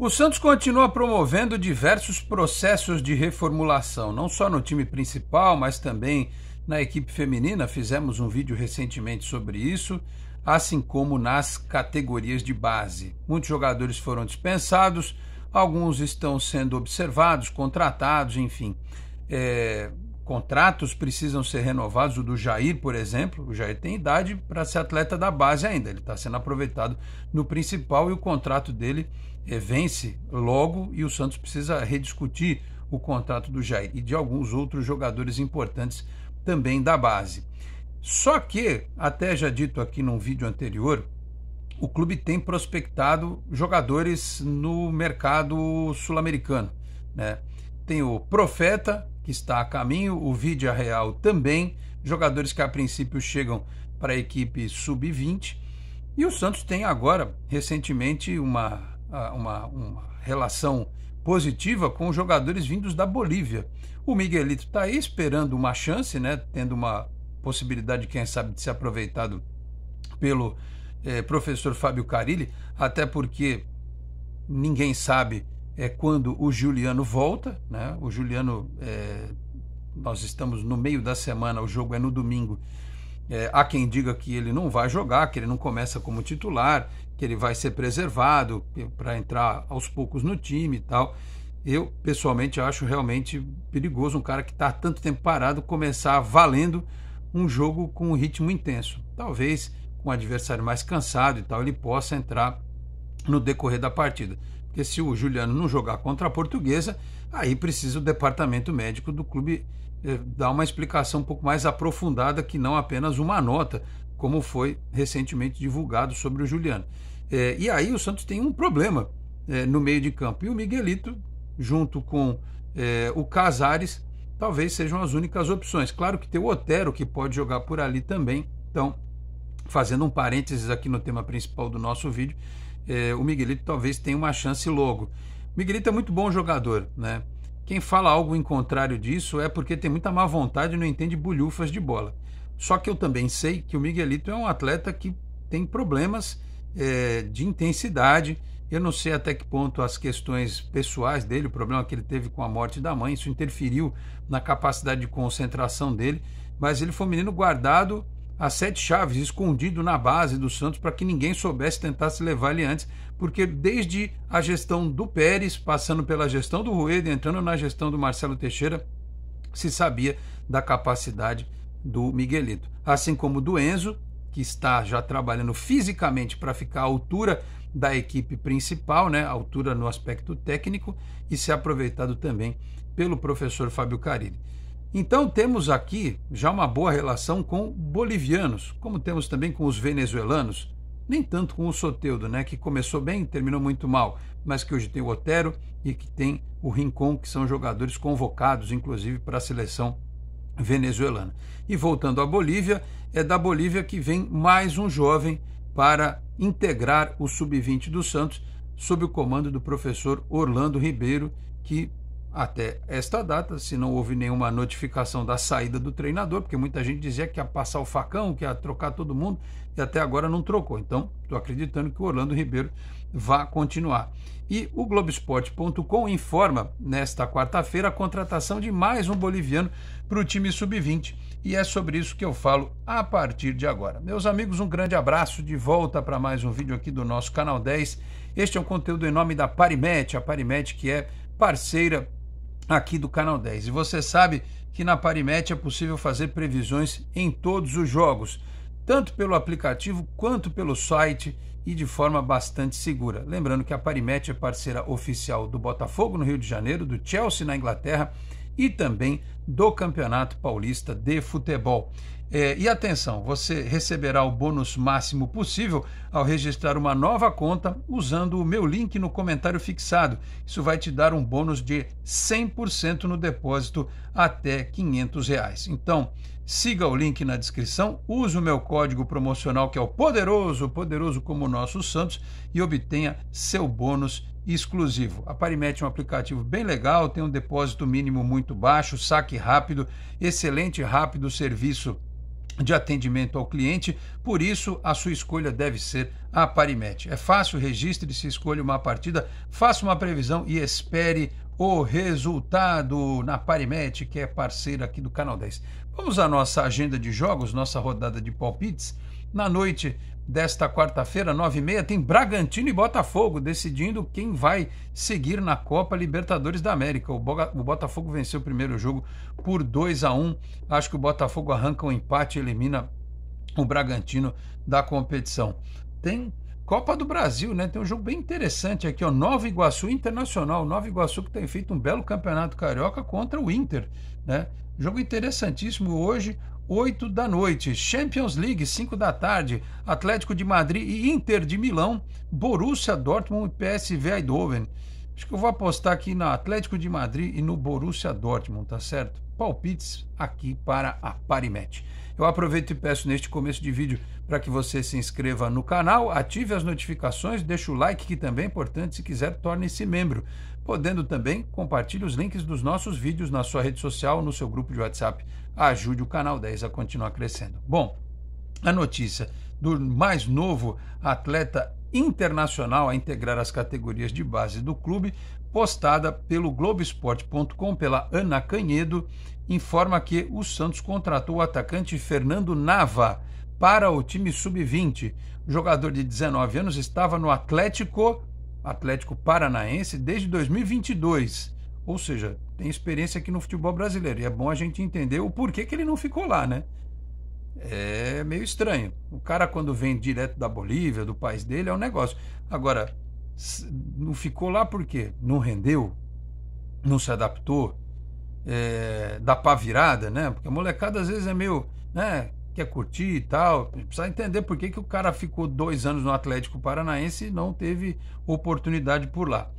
O Santos continua promovendo diversos processos de reformulação, não só no time principal, mas também na equipe feminina. Fizemos um vídeo recentemente sobre isso, assim como nas categorias de base. Muitos jogadores foram dispensados, alguns estão sendo observados, contratados, enfim. É, contratos precisam ser renovados. O do Jair, por exemplo, o Jair tem idade para ser atleta da base ainda, ele está sendo aproveitado no principal e o contrato dele é, vence logo e o Santos precisa rediscutir o contrato do Jair e de alguns outros jogadores importantes também da base. Só que, até já dito aqui num vídeo anterior, o clube tem prospectado jogadores no mercado sul-americano. Né? Tem o Profeta, que está a caminho, o Vidia Real também, jogadores que a princípio chegam para a equipe sub-20. E o Santos tem agora, recentemente, uma, uma, uma relação positiva com jogadores vindos da Bolívia. O Miguelito está aí esperando uma chance, né? tendo uma possibilidade, quem sabe, de ser aproveitado pelo eh, professor Fábio Carilli, até porque ninguém sabe é quando o Juliano volta, né? O Juliano, é, nós estamos no meio da semana, o jogo é no domingo. É, há quem diga que ele não vai jogar, que ele não começa como titular, que ele vai ser preservado para entrar aos poucos no time e tal. Eu, pessoalmente, acho realmente perigoso um cara que está tanto tempo parado começar valendo um jogo com um ritmo intenso. Talvez com um adversário mais cansado e tal, ele possa entrar no decorrer da partida. Porque se o Juliano não jogar contra a portuguesa, aí precisa o departamento médico do clube eh, dar uma explicação um pouco mais aprofundada que não apenas uma nota, como foi recentemente divulgado sobre o Juliano. Eh, e aí o Santos tem um problema eh, no meio de campo. E o Miguelito, junto com o Casares, talvez sejam as únicas opções. Claro que tem o Otero que pode jogar por ali também. Então, fazendo um parênteses aqui no tema principal do nosso vídeo, é, o Miguelito talvez tenha uma chance logo. O Miguelito é muito bom jogador, né? Quem fala algo em contrário disso é porque tem muita má vontade e não entende bulhufas de bola. Só que eu também sei que o Miguelito é um atleta que tem problemas é, de intensidade. Eu não sei até que ponto as questões pessoais dele, o problema que ele teve com a morte da mãe, isso interferiu na capacidade de concentração dele. Mas ele foi um menino guardado a sete chaves escondido na base do Santos para que ninguém soubesse tentar se levar ele antes, porque desde a gestão do Pérez, passando pela gestão do Rueda, entrando na gestão do Marcelo Teixeira, se sabia da capacidade do Miguelito, assim como do Enzo, que está já trabalhando fisicamente para ficar à altura da equipe principal, né, altura no aspecto técnico e ser aproveitado também pelo professor Fábio Carilli. Então temos aqui já uma boa relação com bolivianos, como temos também com os venezuelanos, nem tanto com o Soteudo, né, que começou bem, terminou muito mal, mas que hoje tem o Otero e que tem o Rincon, que são jogadores convocados, inclusive, para a seleção venezuelana. E voltando à Bolívia, é da Bolívia que vem mais um jovem para integrar o sub-20 do Santos, sob o comando do professor Orlando Ribeiro, que até esta data, se não houve nenhuma notificação da saída do treinador, porque muita gente dizia que ia passar o facão, que ia trocar todo mundo, e até agora não trocou. Então, estou acreditando que o Orlando Ribeiro vá continuar. E o Globoesporte.com informa, nesta quarta-feira, a contratação de mais um boliviano para o time sub-20. E é sobre isso que eu falo a partir de agora. Meus amigos, um grande abraço. De volta para mais um vídeo aqui do nosso canal 10. Este é um conteúdo em nome da Parimet, a Parimet que é parceira aqui do Canal 10. E você sabe que na Parimatch é possível fazer previsões em todos os jogos, tanto pelo aplicativo quanto pelo site e de forma bastante segura. Lembrando que a Parimatch é parceira oficial do Botafogo no Rio de Janeiro, do Chelsea na Inglaterra e também do Campeonato Paulista de Futebol. É, e atenção, você receberá o bônus máximo possível ao registrar uma nova conta usando o meu link no comentário fixado. Isso vai te dar um bônus de 100% no depósito até R$ 500. Reais. Então, siga o link na descrição, use o meu código promocional que é o poderoso, poderoso como o nosso Santos e obtenha seu bônus exclusivo. A Parimet é um aplicativo bem legal, tem um depósito mínimo muito baixo, saque rápido, excelente rápido serviço de atendimento ao cliente, por isso a sua escolha deve ser a Parimet. É fácil, registre-se, escolha uma partida, faça uma previsão e espere o resultado na Parimet, que é parceira aqui do Canal 10. Vamos à nossa agenda de jogos, nossa rodada de palpites. Na noite desta quarta-feira, nove e meia, tem Bragantino e Botafogo decidindo quem vai seguir na Copa Libertadores da América. O, Botafogo venceu o primeiro jogo por 2 a 1 um. Acho que o Botafogo arranca um empate e elimina o Bragantino da competição. Tem Copa do Brasil, né? Tem um jogo bem interessante aqui, ó. Nova Iguaçu Internacional. Nova Iguaçu que tem feito um belo campeonato carioca contra o Inter, né? Jogo interessantíssimo hoje, 8 da noite. Champions League, 5 da tarde. Atlético de Madrid e Inter de Milão. Borussia Dortmund e PSV Eindhoven. Acho que eu vou apostar aqui no Atlético de Madrid e no Borussia Dortmund, tá certo? Palpites aqui para a Parimatch. Eu aproveito e peço neste começo de vídeo para que você se inscreva no canal, ative as notificações, deixe o like que também é importante, se quiser torne-se membro podendo também compartilhe os links dos nossos vídeos na sua rede social, no seu grupo de WhatsApp. Ajude o Canal 10 a continuar crescendo. Bom, a notícia do mais novo atleta internacional a integrar as categorias de base do clube, postada pelo Globoesporte.com pela Ana Canhedo, informa que o Santos contratou o atacante Fernando Nava para o time sub-20. O jogador de 19 anos estava no Atlético Atlético Paranaense desde 2022. Ou seja, tem experiência aqui no futebol brasileiro. E é bom a gente entender o porquê que ele não ficou lá, né? É meio estranho. O cara, quando vem direto da Bolívia, do país dele, é um negócio. Agora, não ficou lá por quê? Não rendeu? Não se adaptou? É, dá para virada, né? Porque a molecada às vezes é meio. Né? quer curtir e tal. Precisa entender por que, que o cara ficou dois anos no Atlético Paranaense e não teve oportunidade por lá.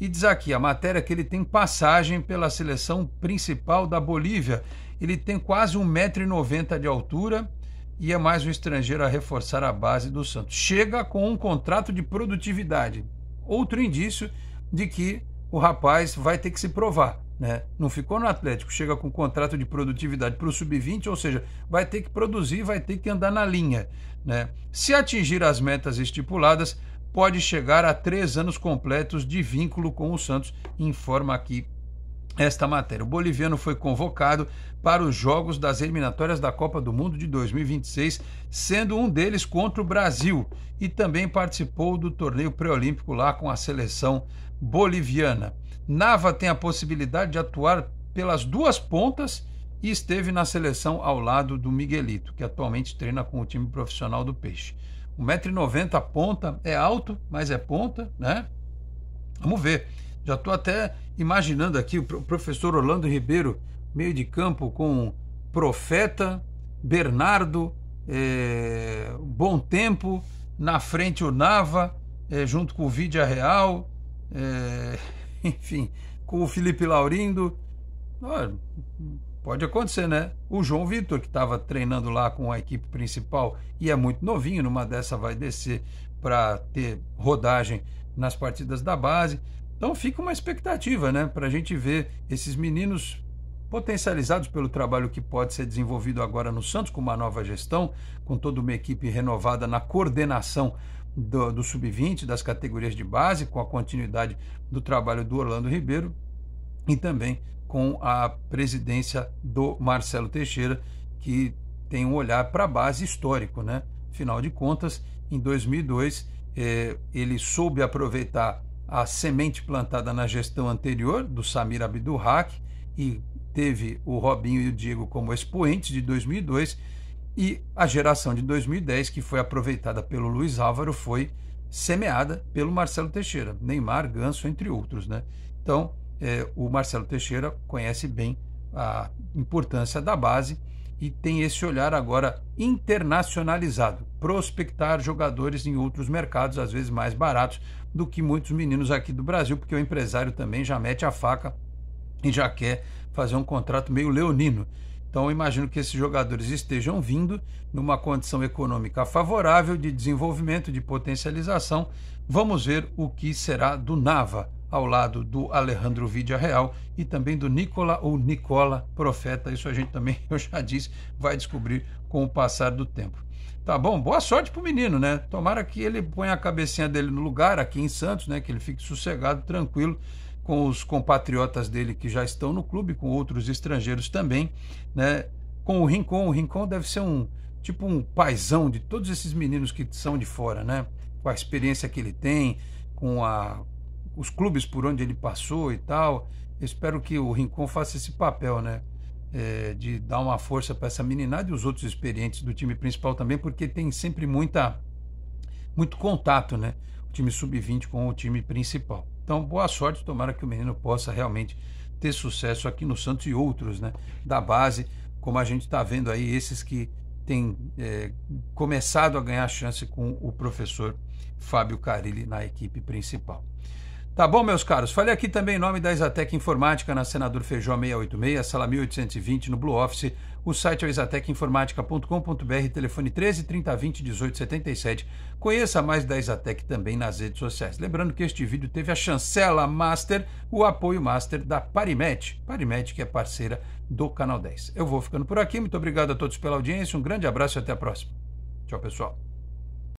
E diz aqui a matéria é que ele tem passagem pela seleção principal da Bolívia. Ele tem quase 1,90m de altura e é mais um estrangeiro a reforçar a base do Santos. Chega com um contrato de produtividade. Outro indício de que o rapaz vai ter que se provar. Né? Não ficou no Atlético, chega com contrato de produtividade para o sub-20, ou seja, vai ter que produzir, vai ter que andar na linha. Né? Se atingir as metas estipuladas, pode chegar a três anos completos de vínculo com o Santos, informa aqui esta matéria. O boliviano foi convocado para os jogos das eliminatórias da Copa do Mundo de 2026, sendo um deles contra o Brasil, e também participou do torneio pré-olímpico lá com a seleção boliviana. Nava tem a possibilidade de atuar pelas duas pontas e esteve na seleção ao lado do Miguelito, que atualmente treina com o time profissional do Peixe. 1,90m ponta, é alto, mas é ponta, né? Vamos ver. Já estou até imaginando aqui o professor Orlando Ribeiro, meio de campo com Profeta, Bernardo, é, Bom Tempo, na frente o Nava, é, junto com o Vidia Real. É... enfim, com o Felipe Laurindo. pode acontecer, né? O João Vitor, que estava treinando lá com a equipe principal e é muito novinho, numa dessa vai descer para ter rodagem nas partidas da base. Então fica uma expectativa, né? Para a gente ver esses meninos potencializados pelo trabalho que pode ser desenvolvido agora no Santos, com uma nova gestão, com toda uma equipe renovada na coordenação do, do sub-20, das categorias de base, com a continuidade do trabalho do Orlando Ribeiro e também com a presidência do Marcelo Teixeira, que tem um olhar para a base histórico, né? Afinal de contas, em 2002 eh, ele soube aproveitar a semente plantada na gestão anterior do Samir Abdurrak e teve o Robinho e o Diego como expoentes de 2002 e a geração de 2010, que foi aproveitada pelo Luiz Álvaro, foi semeada pelo Marcelo Teixeira, Neymar, Ganso, entre outros. Né? Então, é, o Marcelo Teixeira conhece bem a importância da base e tem esse olhar agora internacionalizado, prospectar jogadores em outros mercados, às vezes mais baratos do que muitos meninos aqui do Brasil, porque o empresário também já mete a faca e já quer fazer um contrato meio leonino. Então, eu imagino que esses jogadores estejam vindo numa condição econômica favorável de desenvolvimento, de potencialização. Vamos ver o que será do Nava ao lado do Alejandro Vidia Real e também do Nicola ou Nicola Profeta. Isso a gente também, eu já disse, vai descobrir com o passar do tempo. Tá bom, boa sorte pro menino, né? Tomara que ele ponha a cabecinha dele no lugar aqui em Santos, né? Que ele fique sossegado, tranquilo com os compatriotas dele que já estão no clube, com outros estrangeiros também, né? Com o Rincon, o Rincon deve ser um tipo um paizão de todos esses meninos que são de fora, né? Com a experiência que ele tem, com a, os clubes por onde ele passou e tal. espero que o Rincon faça esse papel, né? É, de dar uma força para essa meninada e os outros experientes do time principal também, porque tem sempre muita muito contato, né? time sub-20 com o time principal. Então, boa sorte, tomara que o menino possa realmente ter sucesso aqui no Santos e outros, né? Da base, como a gente está vendo aí, esses que têm é, começado a ganhar chance com o professor Fábio Carilli na equipe principal. Tá bom, meus caros. Falei aqui também em nome da Isatec Informática na Senador Feijó 686, sala 1820, no Blue Office. O site é isatecinformática.com.br, telefone 13 30 20 18 77. Conheça mais da Isatec também nas redes sociais. Lembrando que este vídeo teve a chancela Master, o apoio Master da Parimet. Parimet, que é parceira do Canal 10. Eu vou ficando por aqui. Muito obrigado a todos pela audiência. Um grande abraço e até a próxima. Tchau, pessoal.